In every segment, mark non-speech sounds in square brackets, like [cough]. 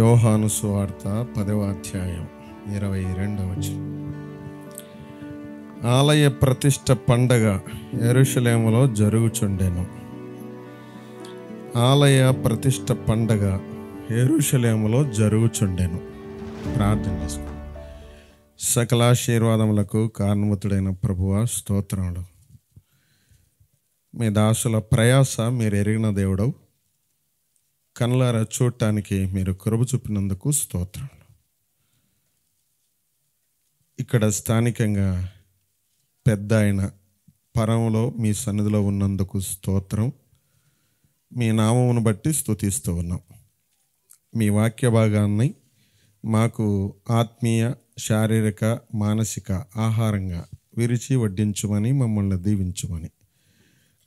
యోహాను సువార్త పదవ అధ్యాయం ఇరవై రెండవ ఆలయ ప్రతిష్ట పండగ ఎరుషలేములో జరుగుచుండెను ఆలయ ప్రతిష్ట పండగ ఎరుషలేములో జరుగుచుండెను ప్రార్థన సకలాశీర్వాదములకు కారణమతుడైన ప్రభువ స్తోత్రములు మీ దాసుల ప్రయాస మీరు ఎరిగిన దేవుడవు కనలారా చూడటానికి మీరు కృప చూపినందుకు స్తోత్రం ఇక్కడ స్థానికంగా పెద్ద ఆయన పరంలో మీ సన్నిధిలో ఉన్నందుకు స్తోత్రం మీ నామమును బట్టి స్థుతిస్తూ ఉన్నాం మీ వాక్య భాగాన్ని మాకు ఆత్మీయ శారీరక మానసిక ఆహారంగా విరిచి వడ్డించమని మమ్మల్ని దీవించమని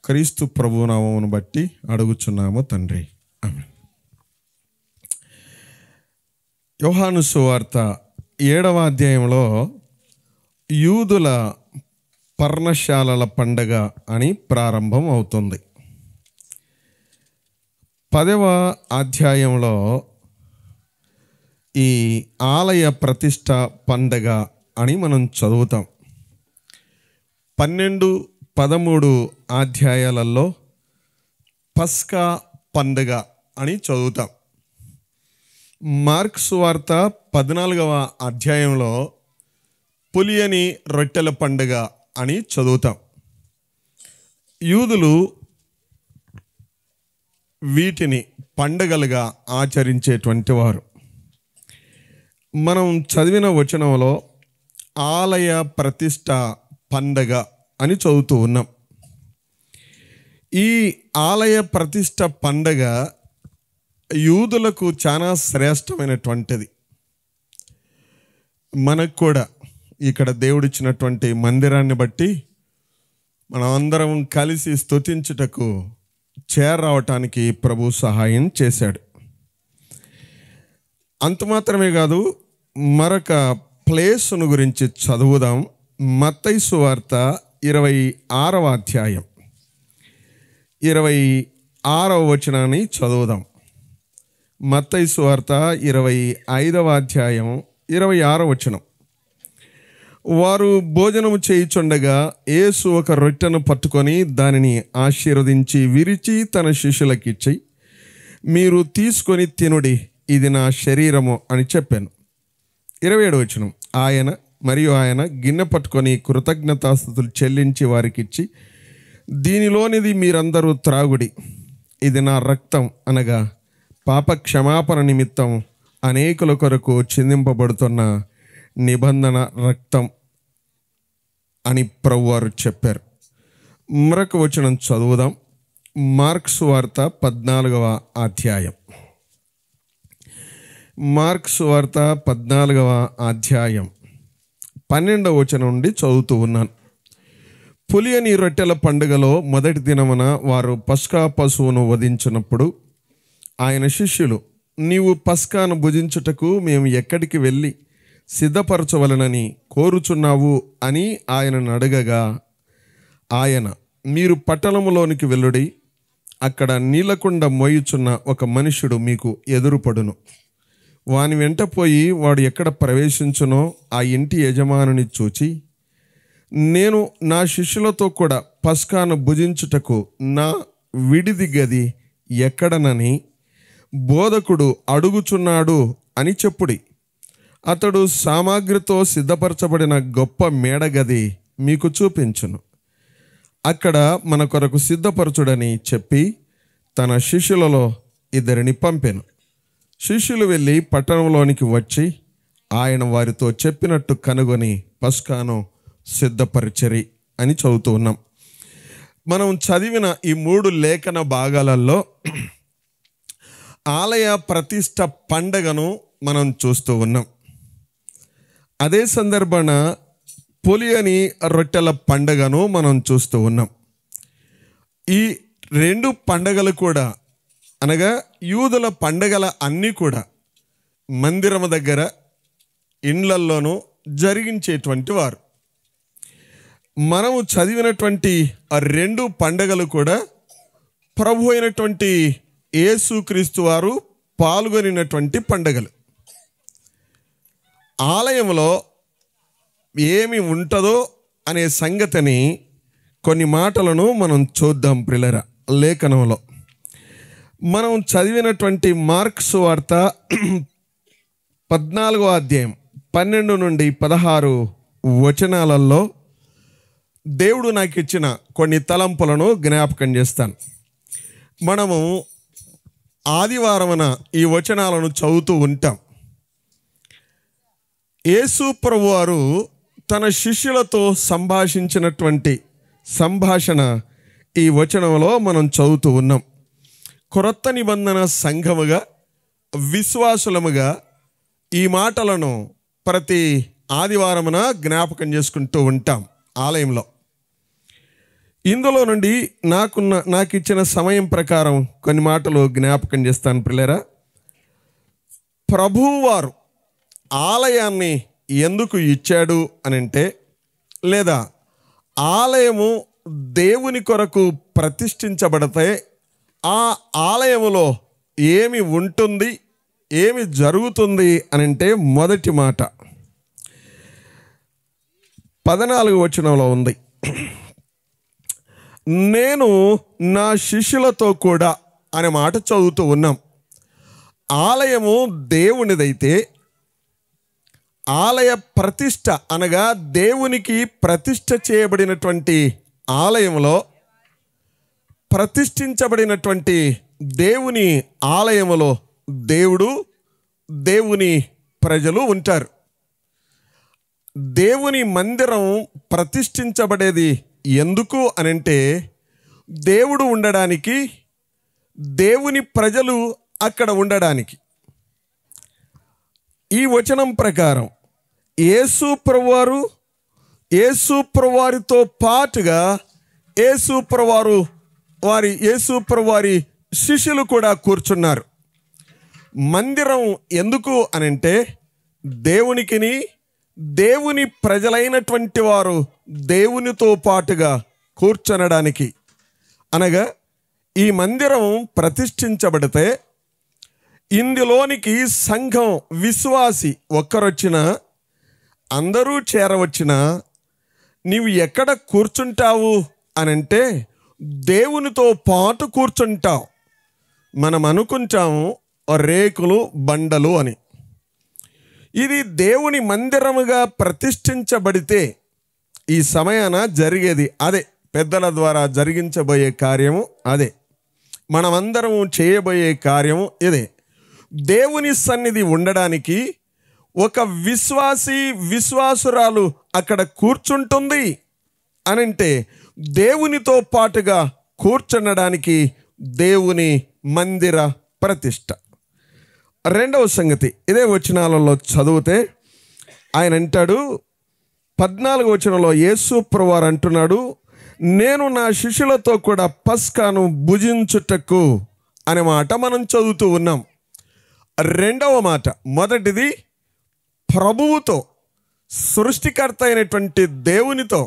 క్రీస్తు ప్రభునామమును బట్టి అడుగుచున్నాము తండ్రి యోహాను సువార్త ఏడవ అధ్యాయంలో యూదుల పర్ణశాలల పండగ అని ప్రారంభం అవుతుంది పదవ అధ్యాయంలో ఈ ఆలయ ప్రతిష్ట పండగ అని మనం చదువుతాం పన్నెండు పదమూడు అధ్యాయాలలో పస్కా పండగ అని చదువుతాం మార్క్స్ వార్త పద్నాలుగవ అధ్యాయంలో పులియని రొట్టెల పండుగ అని చదువుతాం యూదులు వీటిని పండగలుగా ఆచరించేటువంటి వారు మనం చదివిన వచనంలో ఆలయ ప్రతిష్ట పండగ అని చదువుతూ ఉన్నాం ఈ ఆలయ ప్రతిష్ట పండగ యూదులకు చాలా శ్రేష్టమైనటువంటిది మనకు కూడా ఇక్కడ దేవుడిచ్చినటువంటి మందిరాన్ని బట్టి మనం అందరం కలిసి స్థుతించుటకు చేరవటానికి ప్రభు సహాయం చేశాడు అంత మాత్రమే కాదు మరొక ప్లేస్ను గురించి చదువుదాం మత్తైసు వార్త ఇరవై ఆరవ అధ్యాయం ఇరవై ఆరవ వచనాన్ని చదువుదాం మత్తయి సువార్త ఇరవై ఐదవ అధ్యాయం ఇరవై ఆరవ వచనం వారు భోజనము చేయుచుండగా యేసు ఒక రొట్టెను పట్టుకొని దానిని ఆశీర్వదించి విరిచి తన శిష్యులకిచ్చి మీరు తీసుకొని తినుడి ఇది నా శరీరము అని చెప్పాను ఇరవై ఏడు వచనం ఆయన మరియు ఆయన గిన్నె పట్టుకొని కృతజ్ఞతాస్థుతులు చెల్లించి వారికిచ్చి దీనిలోనిది మీరందరూ త్రాగుడి ఇది నా రక్తం అనగా పాప క్షమాపణ నిమిత్తం అనేకుల కొరకు చిందింపబడుతున్న నిబంధన రక్తం అని ప్రభువారు చెప్పారు మరొక వచనం చదువుదాం మార్క్స్ వార్త పద్నాలుగవ అధ్యాయం మార్క్స్ వార్త పద్నాలుగవ అధ్యాయం పన్నెండవ వచనం నుండి చదువుతూ ఉన్నాను పులియని రొట్టెల పండుగలో మొదటి దినమున వారు పసుకా పశువును వధించినప్పుడు ఆయన శిష్యులు నీవు పస్కాను భుజించుటకు మేము ఎక్కడికి వెళ్ళి సిద్ధపరచవలనని కోరుచున్నావు అని ఆయనను అడగగా ఆయన మీరు పట్టణములోనికి వెళ్ళుడి అక్కడ నీలకుండ మోయుచున్న ఒక మనుషుడు మీకు ఎదురుపడును వాని వెంట పోయి వాడు ఎక్కడ ప్రవేశించునో ఆ ఇంటి యజమానుని చూచి నేను నా శిష్యులతో కూడా పస్కాను భుజించుటకు నా విడిది గది ఎక్కడనని బోధకుడు అడుగుచున్నాడు అని చెప్పుడి అతడు సామాగ్రితో సిద్ధపరచబడిన గొప్ప మేడగది మీకు చూపించును అక్కడ మన కొరకు సిద్ధపరచుడని చెప్పి తన శిష్యులలో ఇద్దరిని పంపెను శిష్యులు వెళ్ళి పట్టణంలోనికి వచ్చి ఆయన వారితో చెప్పినట్టు కనుగొని పస్కాను సిద్ధపరిచరి అని చదువుతూ ఉన్నాం మనం చదివిన ఈ మూడు లేఖన భాగాలలో ఆలయ ప్రతిష్ట పండగను మనం చూస్తూ ఉన్నాం అదే సందర్భాన పులియని రొట్టెల పండగను మనం చూస్తూ ఉన్నాం ఈ రెండు పండగలు కూడా అనగా యూదుల పండగల అన్నీ కూడా మందిరము దగ్గర ఇండ్లల్లోనూ జరిగించేటువంటి వారు మనము చదివినటువంటి ఆ రెండు పండగలు కూడా ప్రభు అయినటువంటి యేసుక్రీస్తు వారు పాల్గొనినటువంటి పండగలు ఆలయంలో ఏమి ఉంటుందో అనే సంగతిని కొన్ని మాటలను మనం చూద్దాం ప్రిలర లేఖనంలో మనం చదివినటువంటి మార్క్స్ వార్త [clears throat] పద్నాలుగో అధ్యాయం పన్నెండు నుండి పదహారు వచనాలలో దేవుడు నాకు ఇచ్చిన కొన్ని తలంపులను జ్ఞాపకం చేస్తాను మనము ఆదివారమున ఈ వచనాలను చదువుతూ ఉంటాం యేసు ప్రభు వారు తన శిష్యులతో సంభాషించినటువంటి సంభాషణ ఈ వచనంలో మనం చదువుతూ ఉన్నాం క్రొత్త నిబంధన సంఘముగా విశ్వాసులముగా ఈ మాటలను ప్రతి ఆదివారమున జ్ఞాపకం చేసుకుంటూ ఉంటాం ఆలయంలో ఇందులో నుండి నాకున్న నాకు ఇచ్చిన సమయం ప్రకారం కొన్ని మాటలు జ్ఞాపకం చేస్తాను పిల్లరా ప్రభువారు ఆలయాన్ని ఎందుకు ఇచ్చాడు అనంటే లేదా ఆలయము దేవుని కొరకు ప్రతిష్ఠించబడితే ఆ ఆలయములో ఏమి ఉంటుంది ఏమి జరుగుతుంది అనంటే మొదటి మాట పద్నాలుగు వచనంలో ఉంది నేను నా శిష్యులతో కూడా అనే మాట చదువుతూ ఉన్నాం ఆలయము దేవునిదైతే ఆలయ ప్రతిష్ట అనగా దేవునికి ప్రతిష్ట చేయబడినటువంటి ఆలయంలో ప్రతిష్ఠించబడినటువంటి దేవుని ఆలయములో దేవుడు దేవుని ప్రజలు ఉంటారు దేవుని మందిరం ప్రతిష్ఠించబడేది ఎందుకు అనంటే దేవుడు ఉండడానికి దేవుని ప్రజలు అక్కడ ఉండడానికి ఈ వచనం ప్రకారం యేసు ప్రవారు యేసు ప్రవారితో పాటుగా యేసు ప్రవారు వారి యేసు ప్రవారి శిష్యులు కూడా కూర్చున్నారు మందిరం ఎందుకు అనంటే దేవునికిని దేవుని ప్రజలైనటువంటి వారు దేవునితో పాటుగా కూర్చొనడానికి అనగా ఈ మందిరం ప్రతిష్ఠించబడితే ఇందులోనికి సంఘం విశ్వాసి ఒక్కరొచ్చినా అందరూ చేరవచ్చినా నీవు ఎక్కడ కూర్చుంటావు అనంటే దేవునితో పాటు కూర్చుంటావు మనం అనుకుంటాము రేకులు బండలు అని ఇది దేవుని మందిరముగా ప్రతిష్ఠించబడితే ఈ సమయాన జరిగేది అదే పెద్దల ద్వారా జరిగించబోయే కార్యము అదే మనమందరము చేయబోయే కార్యము ఇదే దేవుని సన్నిధి ఉండడానికి ఒక విశ్వాసి విశ్వాసురాలు అక్కడ కూర్చుంటుంది అనంటే దేవునితో పాటుగా కూర్చుండడానికి దేవుని మందిర ప్రతిష్ట రెండవ సంగతి ఇదే వచనాలలో చదివితే ఆయన అంటాడు పద్నాలుగు వచనంలో యేసు ప్రవారు అంటున్నాడు నేను నా శిష్యులతో కూడా పస్కాను భుజించుటకు అనే మాట మనం చదువుతూ ఉన్నాం రెండవ మాట మొదటిది ప్రభువుతో సృష్టికర్త అయినటువంటి దేవునితో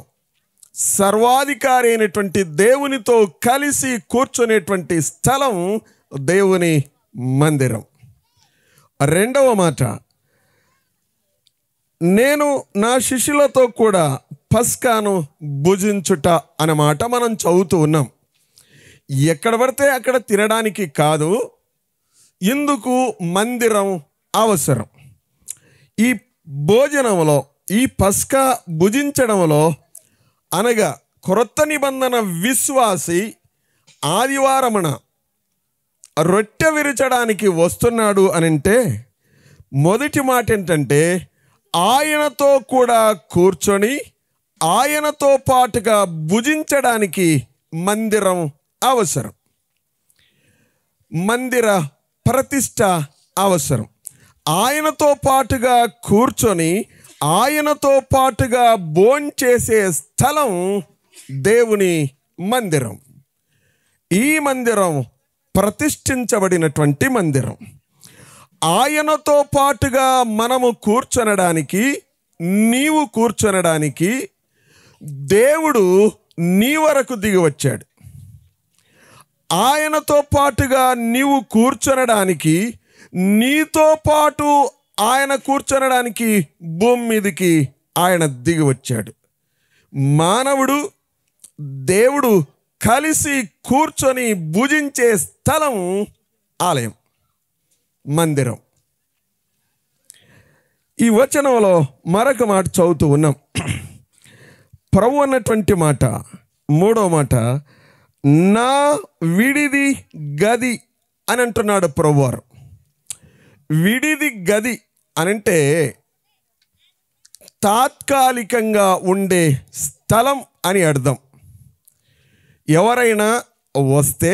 సర్వాధికారి అయినటువంటి దేవునితో కలిసి కూర్చునేటువంటి స్థలం దేవుని మందిరం రెండవ మాట నేను నా శిష్యులతో కూడా పస్కాను భుజించుట అన్నమాట మనం చదువుతూ ఉన్నాం ఎక్కడ పడితే అక్కడ తినడానికి కాదు ఇందుకు మందిరం అవసరం ఈ భోజనంలో ఈ పస్కా భుజించడంలో అనగా క్రొత్త నిబంధన విశ్వాసి ఆదివారమున రొట్టె విరచడానికి వస్తున్నాడు అంటే మొదటి మాట ఏంటంటే ఆయనతో కూడా కూర్చొని ఆయనతో పాటుగా భుజించడానికి మందిరం అవసరం మందిర ప్రతిష్ట అవసరం ఆయనతో పాటుగా కూర్చొని ఆయనతో పాటుగా భోంచేసే స్థలం దేవుని మందిరం ఈ మందిరం ప్రతిష్ఠించబడినటువంటి మందిరం ఆయనతో పాటుగా మనము కూర్చొనడానికి నీవు కూర్చొనడానికి దేవుడు నీ వరకు దిగి వచ్చాడు ఆయనతో పాటుగా నీవు కూర్చొనడానికి నీతో పాటు ఆయన కూర్చొనడానికి భూమి మీదకి ఆయన దిగి వచ్చాడు మానవుడు దేవుడు కలిసి కూర్చొని భుజించే స్థలం ఆలయం మందిరం ఈ వచనంలో మరొక మాట చదువుతూ ఉన్నాం ప్రభు అన్నటువంటి మాట మూడో మాట నా విడిది గది అని అంటున్నాడు ప్రభువారు విడిది గది అంటే తాత్కాలికంగా ఉండే స్థలం అని అర్థం ఎవరైనా వస్తే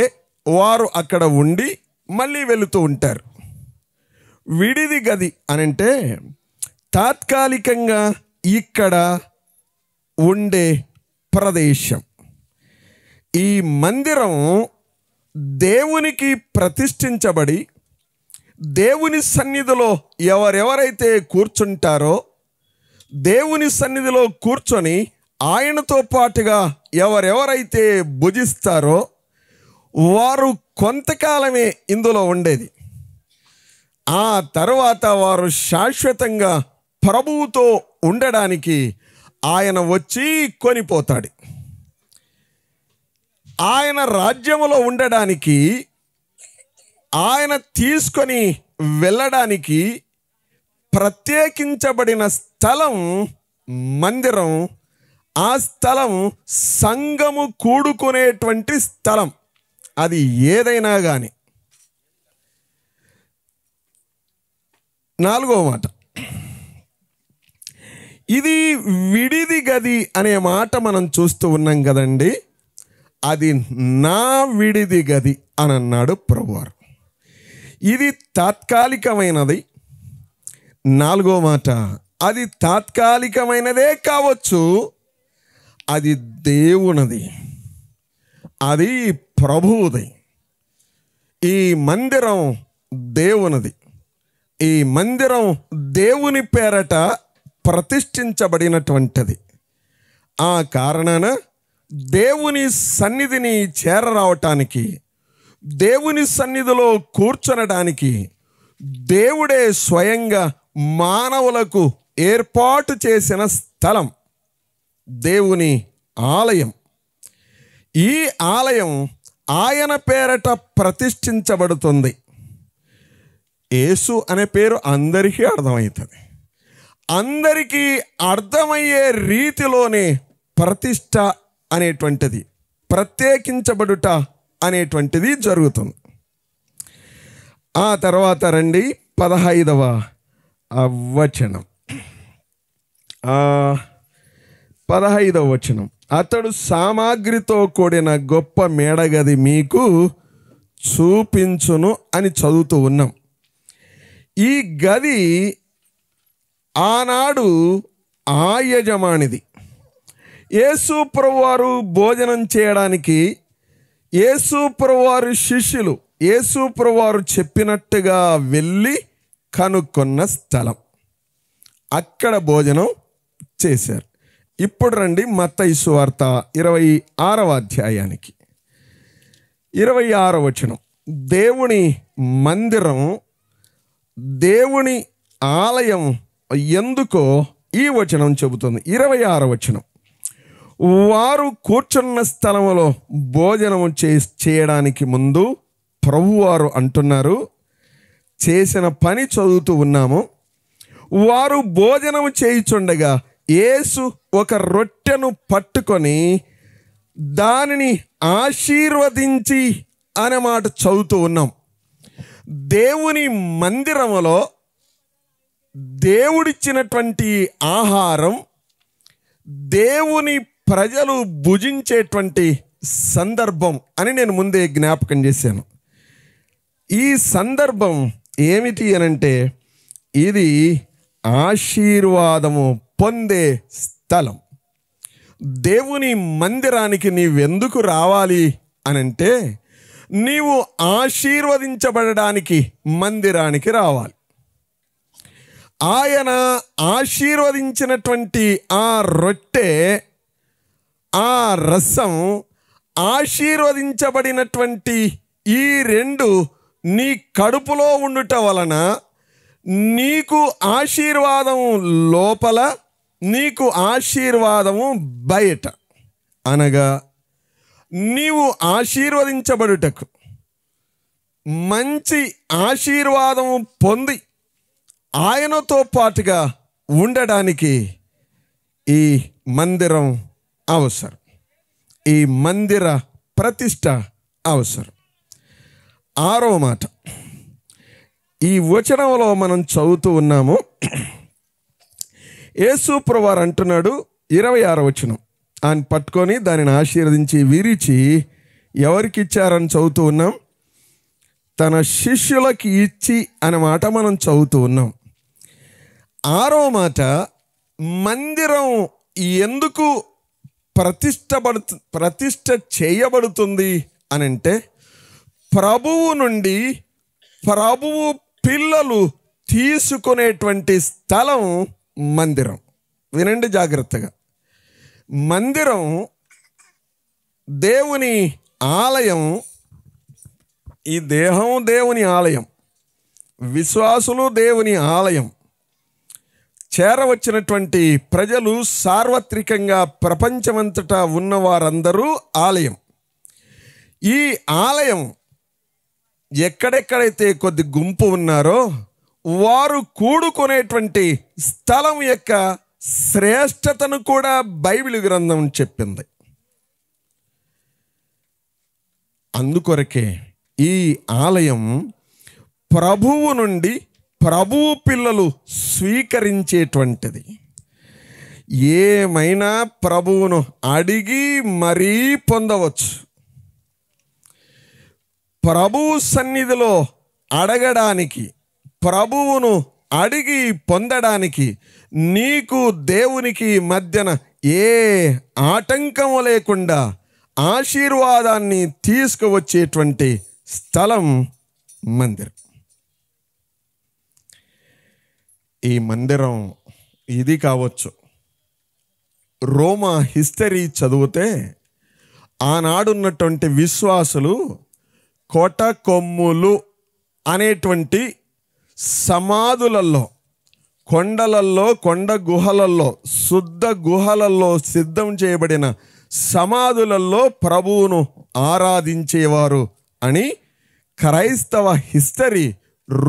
వారు అక్కడ ఉండి మళ్ళీ వెళుతూ ఉంటారు విడిది గది అనంటే తాత్కాలికంగా ఇక్కడ ఉండే ప్రదేశం ఈ మందిరం దేవునికి ప్రతిష్ఠించబడి దేవుని సన్నిధిలో ఎవరెవరైతే కూర్చుంటారో దేవుని సన్నిధిలో కూర్చొని ఆయనతో పాటుగా ఎవరెవరైతే భుజిస్తారో వారు కొంతకాలమే ఇందులో ఉండేది ఆ తర్వాత వారు శాశ్వతంగా ప్రభువుతో ఉండడానికి ఆయన వచ్చి కొనిపోతాడు ఆయన రాజ్యములో ఉండడానికి ఆయన తీసుకొని వెళ్ళడానికి ప్రత్యేకించబడిన స్థలం మందిరం ఆ స్థలం సంఘము కూడుకునేటువంటి స్థలం అది ఏదైనా కానీ నాలుగవ మాట ఇది విడిది గది అనే మాట మనం చూస్తూ ఉన్నాం కదండి అది నా విడిది గది అని అన్నాడు ప్రభువారు ఇది తాత్కాలికమైనది నాలుగో మాట అది తాత్కాలికమైనదే కావచ్చు అది దేవునది అది ప్రభువుది ఈ మందిరం దేవునది ఈ మందిరం దేవుని పేరట ప్రతిష్ఠించబడినటువంటిది ఆ కారణాన దేవుని సన్నిధిని చేరరావటానికి దేవుని సన్నిధిలో కూర్చొనడానికి దేవుడే స్వయంగా మానవులకు ఏర్పాటు చేసిన స్థలం దేవుని ఆలయం ఈ ఆలయం ఆయన పేరట ప్రతిష్ఠించబడుతుంది యేసు అనే పేరు అందరికీ అర్థమవుతుంది అందరికీ అర్థమయ్యే రీతిలోనే ప్రతిష్ట అనేటువంటిది ప్రత్యేకించబడుట అనేటువంటిది జరుగుతుంది ఆ తర్వాత రండి పదహైదవ వచనం పదహైదవ వచనం అతడు సామాగ్రితో కూడిన గొప్ప మేడగది మీకు చూపించును అని చదువుతూ ఉన్నాం ఈ గది ఆనాడు ఆ యజమానిది యేసు ప్రభువారు భోజనం చేయడానికి యేసు ప్రభువారు శిష్యులు యేసు ప్రభువారు చెప్పినట్టుగా వెళ్ళి కనుక్కున్న స్థలం అక్కడ భోజనం చేశారు ఇప్పుడు రండి ఇసు వార్త ఇరవై ఆరవ అధ్యాయానికి ఇరవై ఆరవ వచనం దేవుని మందిరం దేవుని ఆలయం ఎందుకో ఈ వచనం చెబుతుంది ఇరవై ఆరవ వచనం వారు కూర్చున్న స్థలంలో భోజనం చే చేయడానికి ముందు ప్రభువారు అంటున్నారు చేసిన పని చదువుతూ ఉన్నాము వారు భోజనం చేయుచుండగా యేసు ఒక రొట్టెను పట్టుకొని దానిని ఆశీర్వదించి అనే మాట చదువుతూ ఉన్నాం దేవుని మందిరములో దేవుడిచ్చినటువంటి ఆహారం దేవుని ప్రజలు భుజించేటువంటి సందర్భం అని నేను ముందే జ్ఞాపకం చేశాను ఈ సందర్భం ఏమిటి అనంటే ఇది ఆశీర్వాదము పొందే స్థలం దేవుని మందిరానికి నీవెందుకు రావాలి అనంటే నీవు ఆశీర్వదించబడడానికి మందిరానికి రావాలి ఆయన ఆశీర్వదించినటువంటి ఆ రొట్టె ఆ రసం ఆశీర్వదించబడినటువంటి ఈ రెండు నీ కడుపులో ఉండుట వలన నీకు ఆశీర్వాదం లోపల నీకు ఆశీర్వాదము బయట అనగా నీవు ఆశీర్వదించబడుటకు మంచి ఆశీర్వాదము పొంది ఆయనతో పాటుగా ఉండడానికి ఈ మందిరం అవసరం ఈ మందిర ప్రతిష్ట అవసరం ఆరవ మాట ఈ వచనంలో మనం చదువుతూ ఉన్నాము యేసు ప్రవారు అంటున్నాడు ఇరవై ఆరో వచ్చిన ఆయన పట్టుకొని దానిని ఆశీర్వదించి విరిచి ఎవరికి ఇచ్చారని చదువుతూ ఉన్నాం తన శిష్యులకి ఇచ్చి అనే మాట మనం చదువుతూ ఉన్నాం ఆరో మాట మందిరం ఎందుకు ప్రతిష్టబడు ప్రతిష్ట చేయబడుతుంది అని అంటే ప్రభువు నుండి ప్రభువు పిల్లలు తీసుకునేటువంటి స్థలం మందిరం వినండి జాగ్రత్తగా మందిరం దేవుని ఆలయం ఈ దేహం దేవుని ఆలయం విశ్వాసులు దేవుని ఆలయం చేరవచ్చినటువంటి ప్రజలు సార్వత్రికంగా ప్రపంచమంతటా ఉన్నవారందరూ ఆలయం ఈ ఆలయం ఎక్కడెక్కడైతే కొద్ది గుంపు ఉన్నారో వారు కూడుకునేటువంటి స్థలం యొక్క శ్రేష్టతను కూడా బైబిల్ గ్రంథం చెప్పింది అందుకొరకే ఈ ఆలయం ప్రభువు నుండి ప్రభువు పిల్లలు స్వీకరించేటువంటిది ఏమైనా ప్రభువును అడిగి మరీ పొందవచ్చు ప్రభువు సన్నిధిలో అడగడానికి ప్రభువును అడిగి పొందడానికి నీకు దేవునికి మధ్యన ఏ ఆటంకము లేకుండా ఆశీర్వాదాన్ని తీసుకువచ్చేటువంటి స్థలం మందిరం ఈ మందిరం ఇది కావచ్చు రోమా హిస్టరీ చదివితే ఆనాడున్నటువంటి విశ్వాసులు కోట కొమ్ములు అనేటువంటి సమాధులలో కొండలల్లో కొండ గుహలల్లో శుద్ధ గుహలల్లో సిద్ధం చేయబడిన సమాధులలో ప్రభువును ఆరాధించేవారు అని క్రైస్తవ హిస్టరీ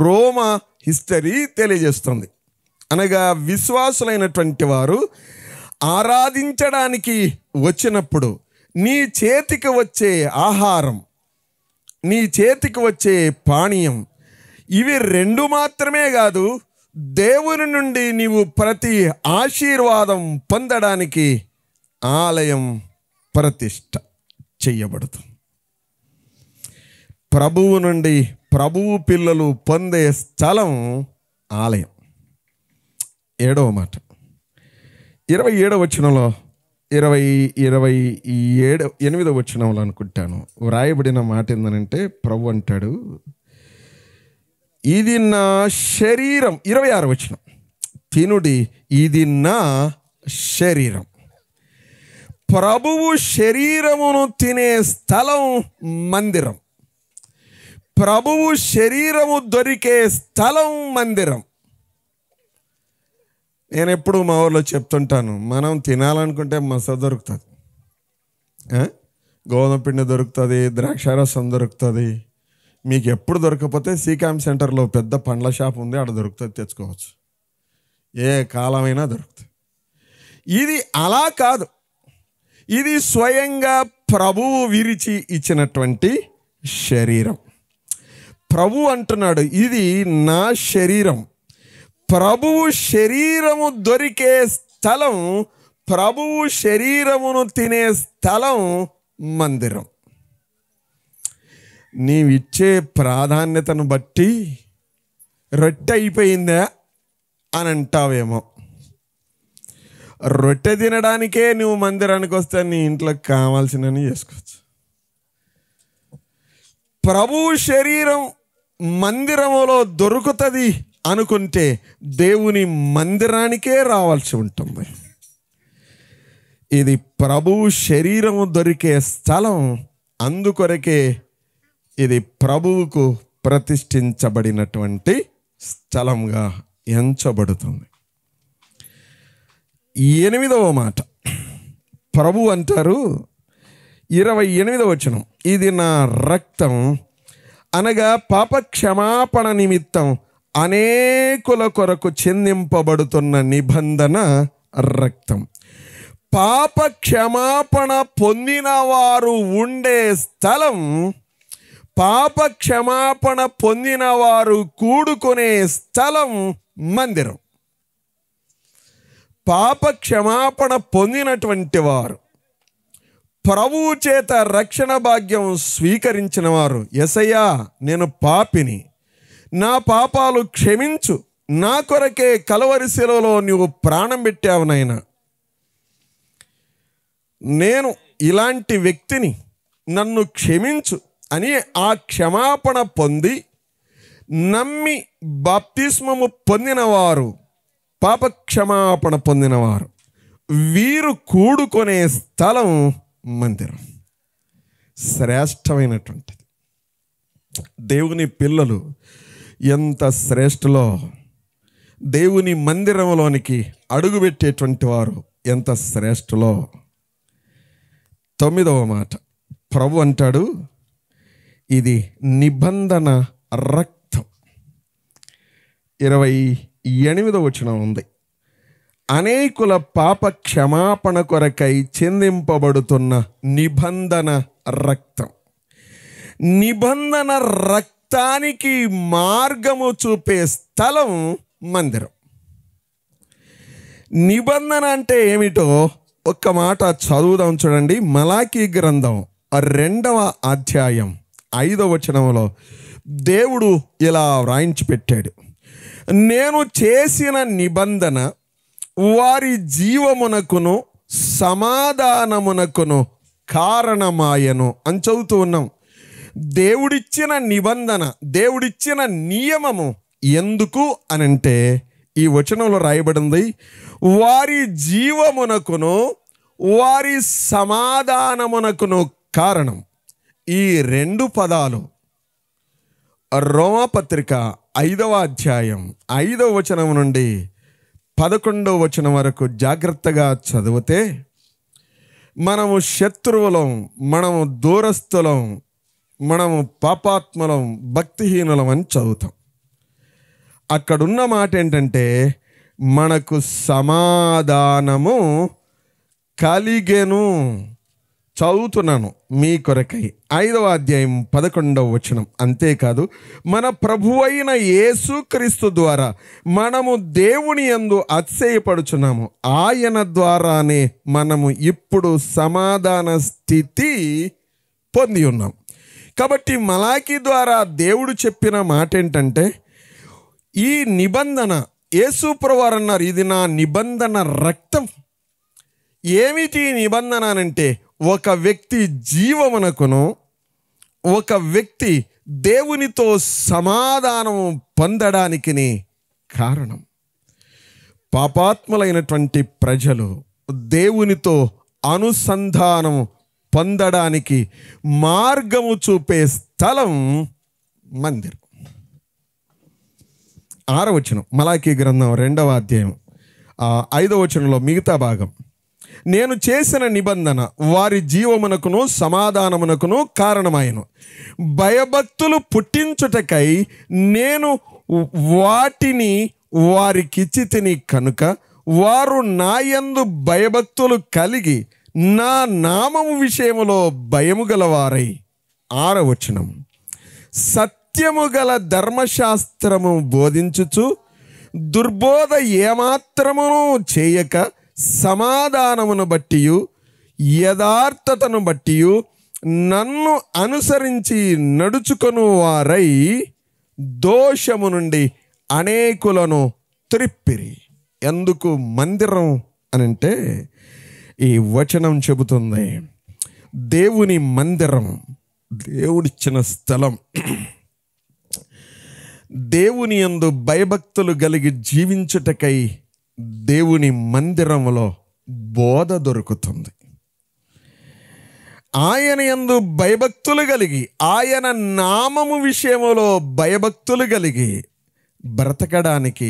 రోమ హిస్టరీ తెలియజేస్తుంది అనగా విశ్వాసులైనటువంటి వారు ఆరాధించడానికి వచ్చినప్పుడు నీ చేతికి వచ్చే ఆహారం నీ చేతికి వచ్చే పానీయం ఇవి రెండు మాత్రమే కాదు దేవుని నుండి నీవు ప్రతి ఆశీర్వాదం పొందడానికి ఆలయం ప్రతిష్ట చెయ్యబడుతుంది ప్రభువు నుండి ప్రభువు పిల్లలు పొందే స్థలం ఆలయం ఏడవ మాట ఇరవై ఏడవ వచనంలో ఇరవై ఇరవై ఏడు ఎనిమిదవ వచ్చినంలో అనుకుంటాను వ్రాయబడిన మాట ఏంటంటే ప్రభు అంటాడు ఇది నా శరీరం ఇరవై ఆరు వచ్చిన తినుడి ఇది నా శరీరం ప్రభువు శరీరమును తినే స్థలం మందిరం ప్రభువు శరీరము దొరికే స్థలం మందిరం నేను ఎప్పుడు మా ఊర్లో చెప్తుంటాను మనం తినాలనుకుంటే మస దొరుకుతుంది గోధుమ పిండి దొరుకుతుంది ద్రాక్షారసం దొరుకుతుంది మీకు ఎప్పుడు దొరకకపోతే సీకామ్ సెంటర్లో పెద్ద పండ్ల షాప్ ఉంది అక్కడ దొరుకుతుంది తెచ్చుకోవచ్చు ఏ కాలమైనా దొరుకుతుంది ఇది అలా కాదు ఇది స్వయంగా ప్రభువు విరిచి ఇచ్చినటువంటి శరీరం ప్రభు అంటున్నాడు ఇది నా శరీరం ప్రభువు శరీరము దొరికే స్థలం ప్రభువు శరీరమును తినే స్థలం మందిరం నీవిచ్చే ప్రాధాన్యతను బట్టి రొట్టె అయిపోయిందా అని అంటావేమో రొట్టె తినడానికే నువ్వు మందిరానికి వస్తే నీ ఇంట్లోకి కావాల్సినవి చేసుకోవచ్చు ప్రభు శరీరం మందిరములో దొరుకుతుంది అనుకుంటే దేవుని మందిరానికే రావాల్సి ఉంటుంది ఇది ప్రభు శరీరము దొరికే స్థలం అందుకొరకే ఇది ప్రభువుకు ప్రతిష్ఠించబడినటువంటి స్థలంగా ఎంచబడుతుంది ఎనిమిదవ మాట ప్రభు అంటారు ఇరవై ఎనిమిదవ వచనం ఇది నా రక్తం అనగా పాప క్షమాపణ నిమిత్తం అనేకుల కొరకు చెందింపబడుతున్న నిబంధన రక్తం పాప క్షమాపణ పొందిన వారు ఉండే స్థలం పాప క్షమాపణ పొందిన వారు కూడుకునే స్థలం మందిరం పాప క్షమాపణ పొందినటువంటి వారు ప్రభువు చేత రక్షణ భాగ్యం స్వీకరించిన వారు ఎసయ్యా నేను పాపిని నా పాపాలు క్షమించు నా కొరకే కలవరి శిలలో నువ్వు ప్రాణం పెట్టావు నాయన నేను ఇలాంటి వ్యక్తిని నన్ను క్షమించు అని ఆ క్షమాపణ పొంది నమ్మి బాప్తిస్మము పొందినవారు పాప క్షమాపణ పొందినవారు వీరు కూడుకునే స్థలం మందిరం శ్రేష్టమైనటువంటిది దేవుని పిల్లలు ఎంత శ్రేష్ఠలో దేవుని మందిరంలోనికి అడుగుపెట్టేటువంటి వారు ఎంత శ్రేష్ఠలో తొమ్మిదవ మాట ప్రభు అంటాడు ఇది నిబంధన రక్తం ఇరవై ఎనిమిదవ వచనం ఉంది అనేకుల పాప క్షమాపణ కొరకై చెందింపబడుతున్న నిబంధన రక్తం నిబంధన రక్తానికి మార్గము చూపే స్థలం మందిరం నిబంధన అంటే ఏమిటో ఒక్క మాట చదువుదాం చూడండి మలాఖీ గ్రంథం రెండవ అధ్యాయం ఐదవ వచనంలో దేవుడు ఇలా వ్రాయించి పెట్టాడు నేను చేసిన నిబంధన వారి జీవమునకును సమాధానమునకును కారణమాయను అని చదువుతూ ఉన్నాం దేవుడిచ్చిన నిబంధన దేవుడిచ్చిన నియమము ఎందుకు అనంటే ఈ వచనంలో రాయబడింది వారి జీవమునకును వారి సమాధానమునకును కారణం ఈ రెండు పదాలు రోమాపత్రిక ఐదవ అధ్యాయం ఐదవ వచనం నుండి పదకొండవ వచనం వరకు జాగ్రత్తగా చదివితే మనము శత్రువులం మనము దూరస్థులం మనము పాపాత్మలం భక్తిహీనులం అని చదువుతాం అక్కడున్న మాట ఏంటంటే మనకు సమాధానము కలిగెను చదువుతున్నాను మీ కొరకై ఐదవ అధ్యాయం పదకొండవ వచనం అంతేకాదు మన ప్రభు అయిన యేసుక్రీస్తు ద్వారా మనము దేవుని ఎందు అతిశయపడుచున్నాము ఆయన ద్వారానే మనము ఇప్పుడు సమాధాన స్థితి పొంది ఉన్నాం కాబట్టి మలాకి ద్వారా దేవుడు చెప్పిన మాట ఏంటంటే ఈ నిబంధన యేసుప్రవారు అన్నారు ఇది నా నిబంధన రక్తం ఏమిటి నిబంధన అంటే ఒక వ్యక్తి జీవమునకును ఒక వ్యక్తి దేవునితో సమాధానం పొందడానికి కారణం పాపాత్ములైనటువంటి ప్రజలు దేవునితో అనుసంధానం పొందడానికి మార్గము చూపే స్థలం మందిరం ఆరవచనం మలాఖీ గ్రంథం రెండవ అధ్యాయం ఐదవ వచనంలో మిగతా భాగం నేను చేసిన నిబంధన వారి జీవమునకును సమాధానమునకును కారణమాయను భయభక్తులు పుట్టించుటకై నేను వాటిని వారికిచ్చి తిని కనుక వారు నాయందు భయభక్తులు కలిగి నా నామము విషయములో భయము గలవారై ఆరవచనం సత్యము గల ధర్మశాస్త్రము బోధించుచు దుర్బోధ ఏమాత్రమును చేయక సమాధానమును బట్టి యథార్థతను బట్టి నన్ను అనుసరించి నడుచుకొను వారై దోషము నుండి అనేకులను త్రిప్పిరి ఎందుకు మందిరం అని అంటే ఈ వచనం చెబుతుంది దేవుని మందిరం దేవుడిచ్చిన స్థలం దేవుని ఎందు భయభక్తులు కలిగి జీవించుటకై దేవుని మందిరంలో బోధ దొరుకుతుంది ఆయన ఎందు భయభక్తులు కలిగి ఆయన నామము విషయములో భయభక్తులు కలిగి బ్రతకడానికి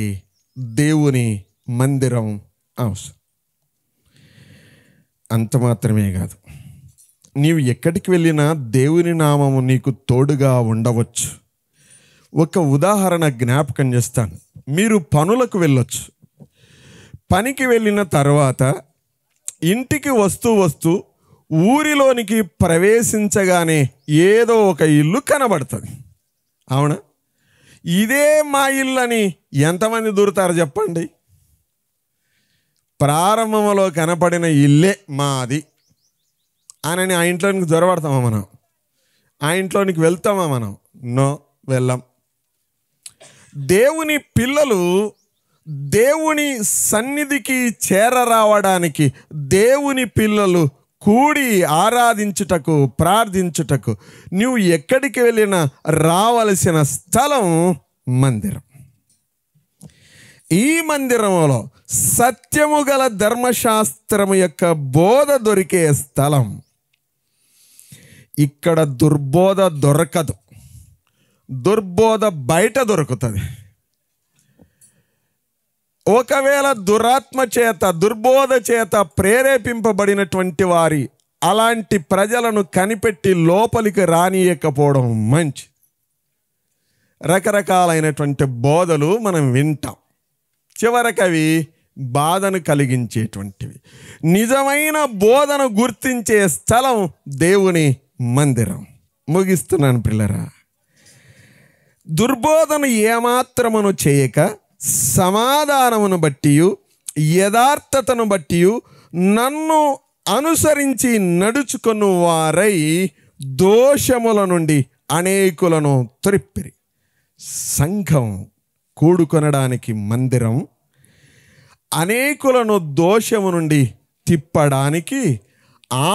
దేవుని మందిరం అవసరం అంత మాత్రమే కాదు నీవు ఎక్కడికి వెళ్ళినా దేవుని నామము నీకు తోడుగా ఉండవచ్చు ఒక ఉదాహరణ జ్ఞాపకం చేస్తాను మీరు పనులకు వెళ్ళొచ్చు పనికి వెళ్ళిన తర్వాత ఇంటికి వస్తూ వస్తూ ఊరిలోనికి ప్రవేశించగానే ఏదో ఒక ఇల్లు కనబడుతుంది అవునా ఇదే మా ఇల్లు అని ఎంతమంది దూరుతారు చెప్పండి ప్రారంభంలో కనపడిన ఇల్లే మాది అని ఆ ఇంట్లోనికి దొరబడతామా మనం ఆ ఇంట్లోనికి వెళ్తామా మనం నో వెళ్ళాం దేవుని పిల్లలు దేవుని సన్నిధికి చేరరావడానికి దేవుని పిల్లలు కూడి ఆరాధించుటకు ప్రార్థించుటకు నువ్వు ఎక్కడికి వెళ్ళినా రావలసిన స్థలం మందిరం ఈ మందిరంలో సత్యము గల ధర్మశాస్త్రము యొక్క బోధ దొరికే స్థలం ఇక్కడ దుర్బోధ దొరకదు దుర్బోధ బయట దొరుకుతుంది ఒకవేళ దురాత్మ చేత దుర్బోధ చేత ప్రేరేపింపబడినటువంటి వారి అలాంటి ప్రజలను కనిపెట్టి లోపలికి రానియకపోవడం మంచి రకరకాలైనటువంటి బోధలు మనం వింటాం చివరకవి బాధను కలిగించేటువంటివి నిజమైన బోధను గుర్తించే స్థలం దేవుని మందిరం ముగిస్తున్నాను పిల్లరా దుర్బోధను ఏమాత్రమును చేయక సమాధానమును బట్టి యథార్థతను బట్టి నన్ను అనుసరించి నడుచుకుని వారై దోషముల నుండి అనేకులను త్రిప్పిరి సంఘం కూడుకొనడానికి మందిరం అనేకులను దోషము నుండి తిప్పడానికి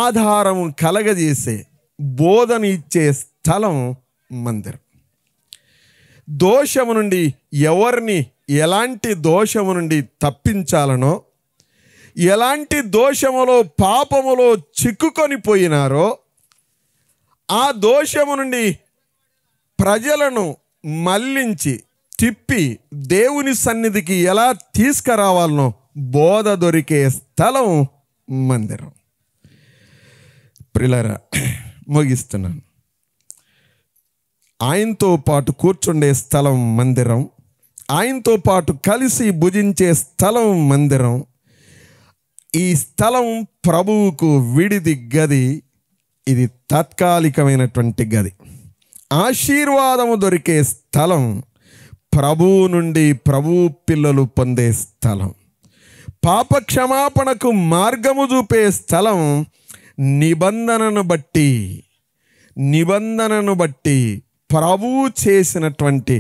ఆధారము కలగజేసే బోధన ఇచ్చే స్థలం మందిరం దోషము నుండి ఎవరిని ఎలాంటి దోషము నుండి తప్పించాలనో ఎలాంటి దోషములో పాపములో చిక్కుకొని పోయినారో ఆ దోషము నుండి ప్రజలను మళ్ళించి తిప్పి దేవుని సన్నిధికి ఎలా తీసుకురావాలనో బోధ దొరికే స్థలం మందిరం ప్రిలరా ముగిస్తున్నాను ఆయనతో పాటు కూర్చుండే స్థలం మందిరం ఆయనతో పాటు కలిసి భుజించే స్థలం మందిరం ఈ స్థలం ప్రభువుకు విడిది గది ఇది తాత్కాలికమైనటువంటి గది ఆశీర్వాదము దొరికే స్థలం ప్రభువు నుండి ప్రభువు పిల్లలు పొందే స్థలం పాప క్షమాపణకు మార్గము చూపే స్థలం నిబంధనను బట్టి నిబంధనను బట్టి ప్రభువు చేసినటువంటి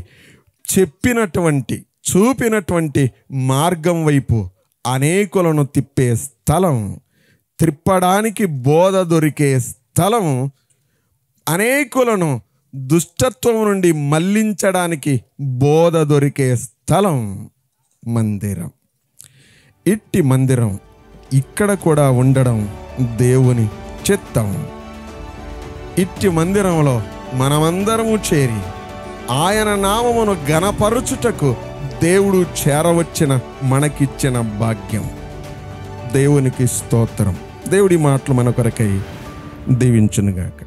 చెప్పినటువంటి చూపినటువంటి మార్గం వైపు అనేకులను తిప్పే స్థలం త్రిప్పడానికి బోధ దొరికే స్థలం అనేకులను దుష్టత్వం నుండి మళ్లించడానికి బోధ దొరికే స్థలం మందిరం ఇట్టి మందిరం ఇక్కడ కూడా ఉండడం దేవుని చిత్తం ఇట్టి మందిరంలో మనమందరము చేరి ఆయన నామమును గణపరుచుటకు దేవుడు చేరవచ్చిన మనకిచ్చిన భాగ్యం దేవునికి స్తోత్రం దేవుడి మాటలు మన కొరకై దీవించునుగాక